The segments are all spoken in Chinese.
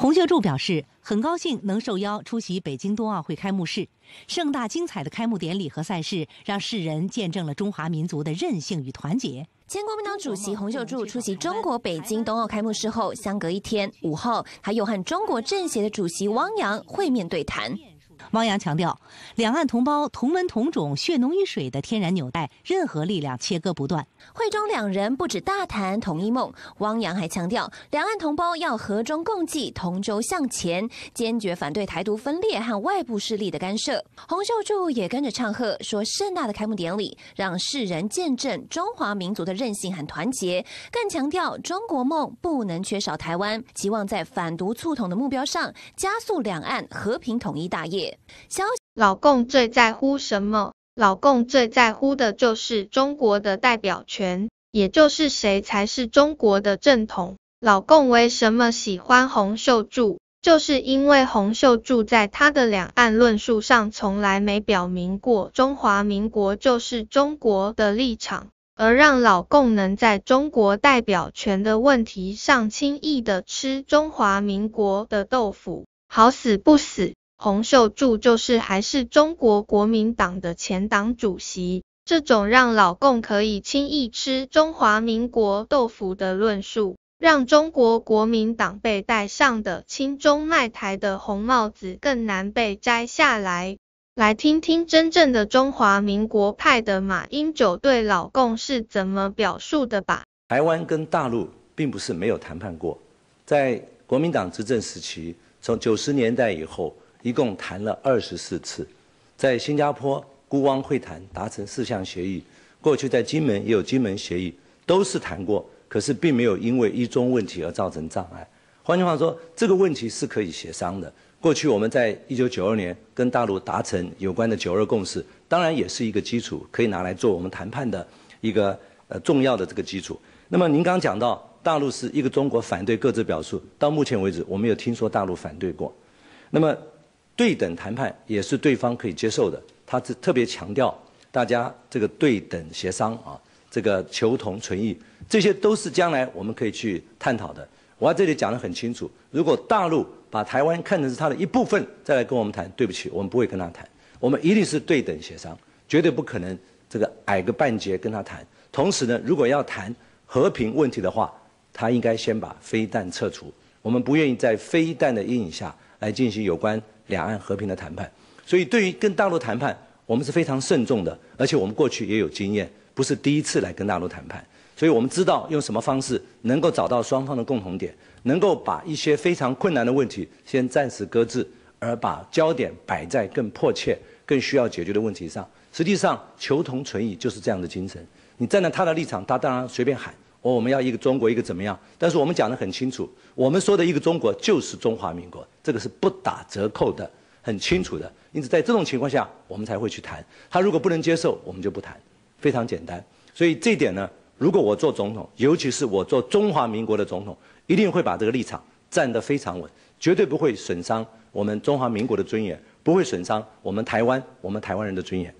洪秀柱表示，很高兴能受邀出席北京冬奥会开幕式。盛大精彩的开幕典礼和赛事，让世人见证了中华民族的韧性与团结。前国民党主席洪秀柱出席中国北京冬奥开幕式后，相隔一天，五号，他又和中国政协的主席汪洋会面对谈。汪洋强调，两岸同胞同文同种、血浓于水的天然纽带，任何力量切割不断。会中两人不止大谈统一梦，汪洋还强调，两岸同胞要和衷共济、同舟向前，坚决反对台独分裂和外部势力的干涉。洪秀柱也跟着唱和，说盛大的开幕典礼让世人见证中华民族的韧性很团结，更强调中国梦不能缺少台湾，期望在反独促统的目标上加速两岸和平统一大业。老共最在乎什么？老共最在乎的就是中国的代表权，也就是谁才是中国的正统。老共为什么喜欢洪秀柱？就是因为洪秀柱在他的两岸论述上从来没表明过中华民国就是中国的立场，而让老共能在中国代表权的问题上轻易的吃中华民国的豆腐，好死不死。洪秀柱就是还是中国国民党的前党主席，这种让老共可以轻易吃中华民国豆腐的论述，让中国国民党被戴上的亲中卖台的红帽子更难被摘下来。来听听真正的中华民国派的马英九对老共是怎么表述的吧。台湾跟大陆并不是没有谈判过，在国民党执政时期，从九十年代以后。一共谈了二十四次，在新加坡孤汪会谈达成四项协议，过去在金门也有金门协议，都是谈过，可是并没有因为一中问题而造成障碍。换句话说，这个问题是可以协商的。过去我们在一九九二年跟大陆达成有关的九二共识，当然也是一个基础，可以拿来做我们谈判的一个呃重要的这个基础。那么您刚讲到大陆是一个中国，反对各自表述，到目前为止，我没有听说大陆反对过。那么。对等谈判也是对方可以接受的。他这特别强调大家这个对等协商啊，这个求同存异，这些都是将来我们可以去探讨的。我在这里讲得很清楚：如果大陆把台湾看成是他的一部分，再来跟我们谈，对不起，我们不会跟他谈。我们一定是对等协商，绝对不可能这个矮个半截跟他谈。同时呢，如果要谈和平问题的话，他应该先把飞弹撤除。我们不愿意在飞弹的阴影下来进行有关。两岸和平的谈判，所以对于跟大陆谈判，我们是非常慎重的，而且我们过去也有经验，不是第一次来跟大陆谈判，所以我们知道用什么方式能够找到双方的共同点，能够把一些非常困难的问题先暂时搁置，而把焦点摆在更迫切、更需要解决的问题上。实际上，求同存异就是这样的精神。你站在他的立场，他当然随便喊。我们要一个中国，一个怎么样？但是我们讲的很清楚，我们说的一个中国就是中华民国，这个是不打折扣的，很清楚的。因此，在这种情况下，我们才会去谈。他如果不能接受，我们就不谈，非常简单。所以这一点呢，如果我做总统，尤其是我做中华民国的总统，一定会把这个立场站得非常稳，绝对不会损伤我们中华民国的尊严，不会损伤我们台湾、我们台湾人的尊严。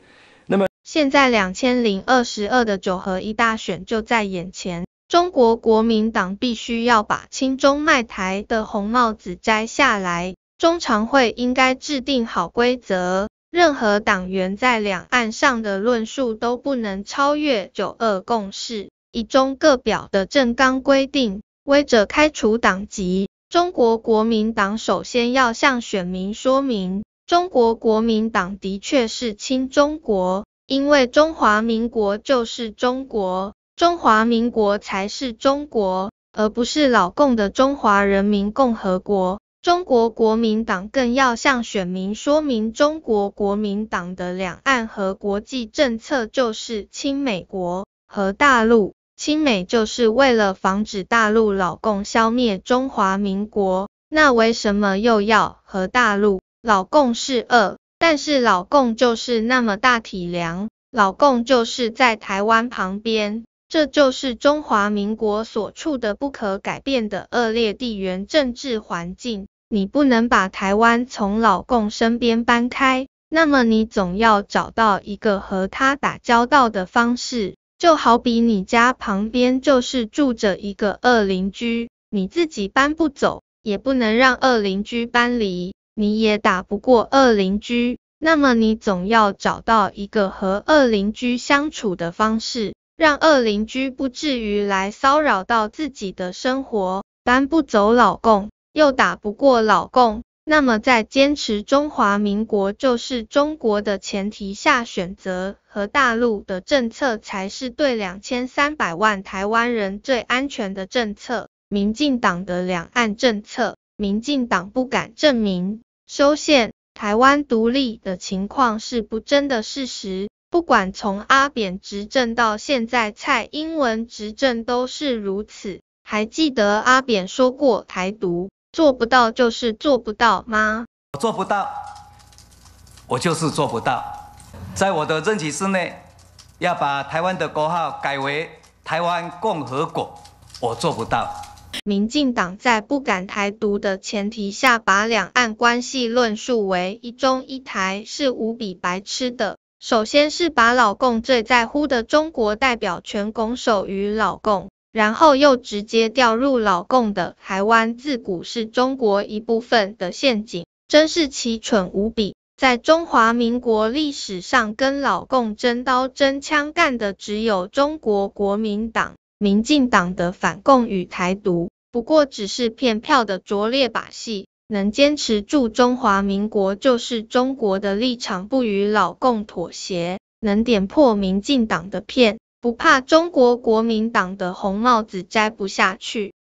那么，现在两千零二十二的九合一大选就在眼前。中国国民党必须要把亲中卖台的红帽子摘下来，中常会应该制定好规则，任何党员在两岸上的论述都不能超越九二共识、以中各表的正纲规定，违者开除党籍。中国国民党首先要向选民说明，中国国民党的确是亲中国，因为中华民国就是中国。中华民国才是中国，而不是老共的中华人民共和国。中国国民党更要向选民说明，中国国民党的两岸和国际政策就是亲美国和大陆，亲美就是为了防止大陆老共消灭中华民国。那为什么又要和大陆老共是恶？但是老共就是那么大体量，老共就是在台湾旁边。这就是中华民国所处的不可改变的恶劣地缘政治环境。你不能把台湾从老公身边搬开，那么你总要找到一个和他打交道的方式。就好比你家旁边就是住着一个恶邻居，你自己搬不走，也不能让恶邻居搬离，你也打不过恶邻居，那么你总要找到一个和恶邻居相处的方式。让恶邻居不至于来骚扰到自己的生活，搬不走老共，又打不过老共，那么在坚持中华民国就是中国的前提下，选择和大陆的政策才是对两千三百万台湾人最安全的政策。民进党的两岸政策，民进党不敢证明，收线台湾独立的情况是不争的事实。不管从阿扁执政到现在蔡英文执政都是如此。还记得阿扁说过“台独做不到就是做不到”吗？我做不到，我就是做不到。在我的任期之内，要把台湾的国号改为“台湾共和国”，我做不到。民进党在不敢台独的前提下，把两岸关系论述为“一中一台”是无比白痴的。首先是把老共最在乎的中国代表权拱手于老共，然后又直接掉入老共的“台湾自古是中国一部分”的陷阱，真是奇蠢无比。在中华民国历史上，跟老共真刀真枪干的只有中国国民党、民进党的反共与台独，不过只是骗票的拙劣把戏。能坚持住中华民国就是中国的立场，不与老共妥协，能点破民进党的骗，不怕中国国民党的红帽子摘不下去。